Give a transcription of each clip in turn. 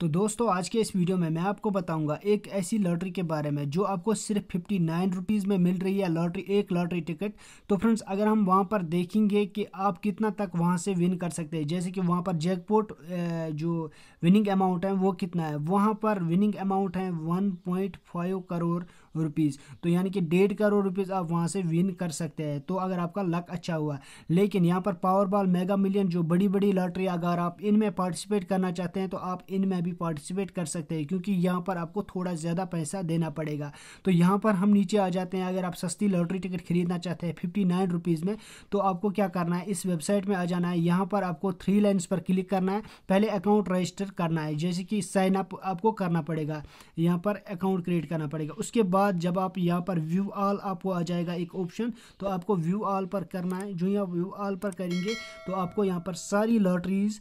तो दोस्तों आज के इस वीडियो में मैं आपको बताऊंगा एक ऐसी लॉटरी के बारे में जो आपको सिर्फ फिफ्टी नाइन रुपीज़ में मिल रही है लॉटरी एक लॉटरी टिकट तो फ्रेंड्स अगर हम वहां पर देखेंगे कि आप कितना तक वहां से विन कर सकते हैं जैसे कि वहां पर जैकपॉट जो विनिंग अमाउंट है वो कितना है वहाँ पर विनिंग अमाउंट है वन करोड़ रुपीज़ तो यानी कि डेढ़ करोड़ रुपीज़ आप वहाँ से विन कर सकते हैं तो अगर आपका लक अच्छा हुआ लेकिन यहाँ पर पावरबॉल मेगा मिलियन जो बड़ी बड़ी लॉटरी अगर आप इनमें पार्टिसिपेट करना चाहते हैं तो आप इनमें भी पार्टिसिपेट कर सकते हैं क्योंकि यहाँ पर आपको थोड़ा ज़्यादा पैसा देना पड़ेगा तो यहाँ पर हम नीचे आ जाते हैं अगर आप सस्ती लॉटरी टिकट खरीदना चाहते हैं फिफ्टी नाइन रुपीज़ में तो आपको क्या करना है इस वेबसाइट में आ जाना है यहाँ पर आपको थ्री लाइन्स पर क्लिक करना है पहले अकाउंट रजिस्टर करना है जैसे कि साइन अप आपको करना पड़ेगा यहाँ पर अकाउंट क्रिएट करना पड़ेगा उसके बाद जब आप यहाँ पर व्यू ऑल आपको आ जाएगा एक ऑप्शन तो आपको व्यू ऑल पर करना है जो यहाँ व्यू ऑल पर करेंगे तो आपको यहाँ पर सारी लॉटरीज़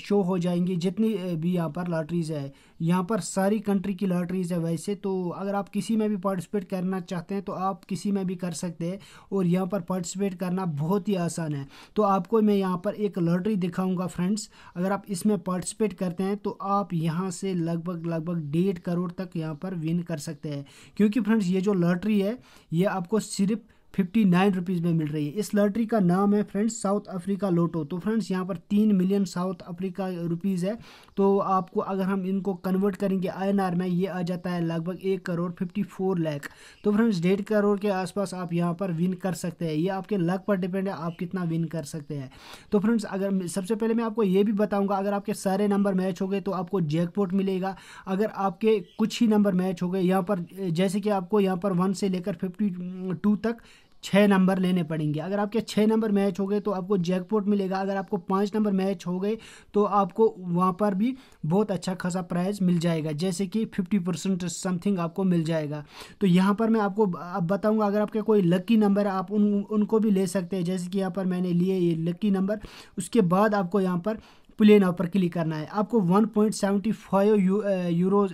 शो हो जाएंगे जितनी भी यहाँ पर लॉटरीज़ है यहाँ पर सारी कंट्री की लॉटरीज़ है वैसे तो अगर आप किसी में भी पार्टिसिपेट करना चाहते हैं तो आप किसी में भी कर सकते हैं और यहाँ पर पार्टिसिपेट करना बहुत ही आसान है तो आपको मैं यहाँ पर एक लॉटरी दिखाऊंगा फ्रेंड्स अगर आप इसमें पार्टिसिपेट करते हैं तो आप यहाँ से लगभग लगभग डेढ़ करोड़ तक यहाँ पर विन कर सकते हैं क्योंकि फ्रेंड्स ये जो लॉटरी है ये आपको सिर्फ फिफ्टी नाइन रुपीज़ में मिल रही है इस लॉटरी का नाम है फ्रेंड्स साउथ अफ्रीका लोटो तो फ्रेंड्स यहाँ पर तीन मिलियन साउथ अफ्रीका रुपीज़ है तो आपको अगर हम इनको कन्वर्ट करेंगे आई में ये आ जाता है लगभग एक करोड़ फिफ्टी फोर लैख तो फ्रेंड्स डेढ़ करोड़ के आसपास आप यहाँ पर विन कर सकते हैं ये आपके लक पर डिपेंड है आप कितना विन कर सकते हैं तो फ्रेंड्स अगर सबसे पहले मैं आपको ये भी बताऊँगा अगर आपके सारे नंबर मैच हो गए तो आपको जैकपोट मिलेगा अगर आपके कुछ ही नंबर मैच हो गए यहाँ पर जैसे कि आपको यहाँ पर वन से लेकर फिफ्टी टू तक छः नंबर लेने पड़ेंगे अगर आपके छः नंबर मैच हो गए तो आपको जैकपॉट मिलेगा अगर आपको पाँच नंबर मैच हो गए तो आपको वहाँ पर भी बहुत अच्छा खासा प्राइज़ मिल जाएगा जैसे कि फिफ्टी परसेंट समथिंग आपको मिल जाएगा तो यहाँ पर मैं आपको अब बताऊँगा अगर आपके कोई लकी नंबर आप उन उनको भी ले सकते हैं जैसे कि यहाँ पर मैंने लिए ये लकी नंबर उसके बाद आपको यहाँ पर प्लेन नाव क्लिक करना है आपको 1.75 पॉइंट सेवेंटी फाइव यूरो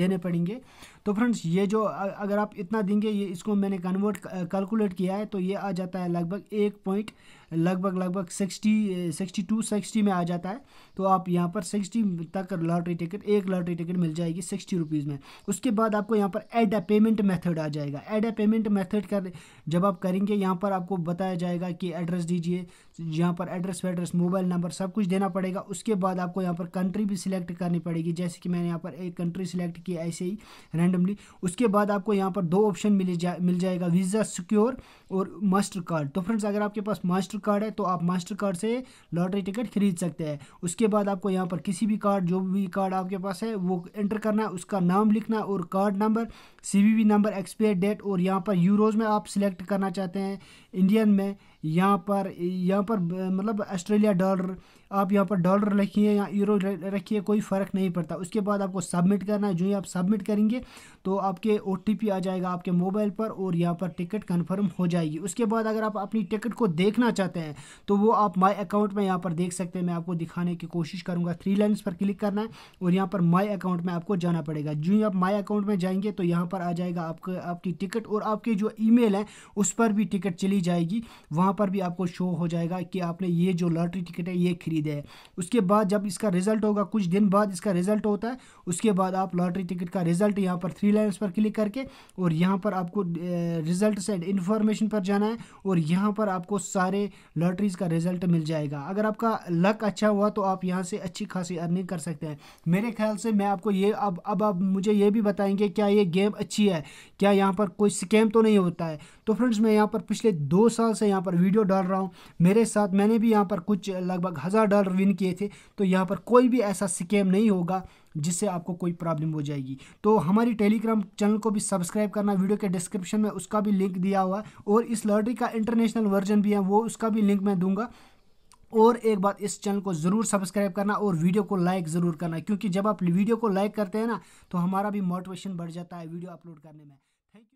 देने पड़ेंगे तो फ्रेंड्स ये जो अगर आप इतना देंगे ये इसको मैंने कन्वर्ट कैलकुलेट किया है तो ये आ जाता है लगभग एक पॉइंट लगभग लगभग सिक्सटी सिक्सटी टू सिक्सटी में आ जाता है तो आप यहाँ पर सिक्सटी तक लॉटरी टिकट एक लॉटरी टिकट मिल जाएगी सिक्सटी रुपीज़ में उसके बाद आपको यहाँ पर एड अ पेमेंट मेथड आ जाएगा एड अ पेमेंट मेथड कर जब आप करेंगे यहाँ पर आपको बताया जाएगा कि एड्रेस दीजिए यहाँ पर एड्रेस वेड्रेस मोबाइल नंबर सब कुछ देना पड़ेगा उसके बाद आपको यहाँ पर कंट्री भी सिलेक्ट करनी पड़ेगी जैसे कि मैंने यहाँ पर एक कंट्री सिलेक्ट की ऐसे ही रैंडमली उसके बाद आपको यहाँ पर दो ऑप्शन जा मिल जाएगा वीज़ा सिक्योर और मास्टर कार्ड तो फ्रेंड्स अगर आपके पास मास्टर मास्टर कार्ड है तो आप मास्टर कार्ड से लॉटरी टिकट खरीद सकते हैं उसके बाद आपको यहाँ पर किसी भी कार्ड जो भी कार्ड आपके पास है वो एंटर करना है उसका नाम लिखना और card number C number expire date और यहाँ पर यूरोज़ में आप सिलेक्ट करना चाहते हैं इंडियन में यहाँ पर यहाँ पर मतलब ऑस्ट्रेलिया डॉलर आप यहाँ पर डॉलर रखिए या यूरो रखिए कोई फ़र्क नहीं पड़ता उसके बाद आपको सबमिट करना है जो ही आप सबमिट करेंगे तो आपके ओ आ जाएगा आपके मोबाइल पर और यहाँ पर टिकट कन्फर्म हो जाएगी उसके बाद अगर आप अपनी टिकट को देखना चाहते हैं तो वो आप माई अकाउंट में यहाँ पर देख सकते हैं मैं आपको दिखाने की कोशिश करूँगा थ्री लाइन्स पर क्लिक करना है और यहाँ पर माई अकाउंट में आपको जाना पड़ेगा जो ही आप माई अकाउंट में जाएंगे तो यहाँ पर आ जाएगा आपके आपकी टिकट और आपकी जो ई है उस पर भी टिकट चली जाएगी वहाँ वहाँ पर भी आपको शो हो जाएगा कि आपने ये जो लॉटरी टिकट है ये खरीदे है उसके बाद जब इसका रिजल्ट होगा कुछ दिन बाद इसका रिजल्ट होता है उसके बाद आप लॉटरी टिकट का रिजल्ट यहाँ पर थ्री लाइन्स पर क्लिक करके और यहाँ पर आपको रिजल्ट एंड इन्फॉर्मेशन पर जाना है और यहाँ पर आपको सारे लॉटरीज का रिजल्ट मिल जाएगा अगर आपका लक अच्छा हुआ तो आप यहाँ से अच्छी खासी अर्निंग कर सकते हैं मेरे ख्याल से मैं आपको ये अब अब आप मुझे ये भी बताएंगे क्या ये गेम अच्छी है क्या यहाँ पर कोई स्कैम तो नहीं होता है तो फ्रेंड्स मैं यहाँ पर पिछले दो साल से यहाँ पर वीडियो डाल रहा हूँ मेरे साथ मैंने भी यहाँ पर कुछ लगभग हज़ार डॉलर विन किए थे तो यहाँ पर कोई भी ऐसा स्कैम नहीं होगा जिससे आपको कोई प्रॉब्लम हो जाएगी तो हमारी टेलीग्राम चैनल को भी सब्सक्राइब करना वीडियो के डिस्क्रिप्शन में उसका भी लिंक दिया हुआ है और इस लॉटरी का इंटरनेशनल वर्जन भी है वो उसका भी लिंक मैं दूंगा और एक बात इस चैनल को ज़रूर सब्सक्राइब करना और वीडियो को लाइक ज़रूर करना क्योंकि जब आप वीडियो को लाइक करते हैं ना तो हमारा भी मोटिवेशन बढ़ जाता है वीडियो अपलोड करने में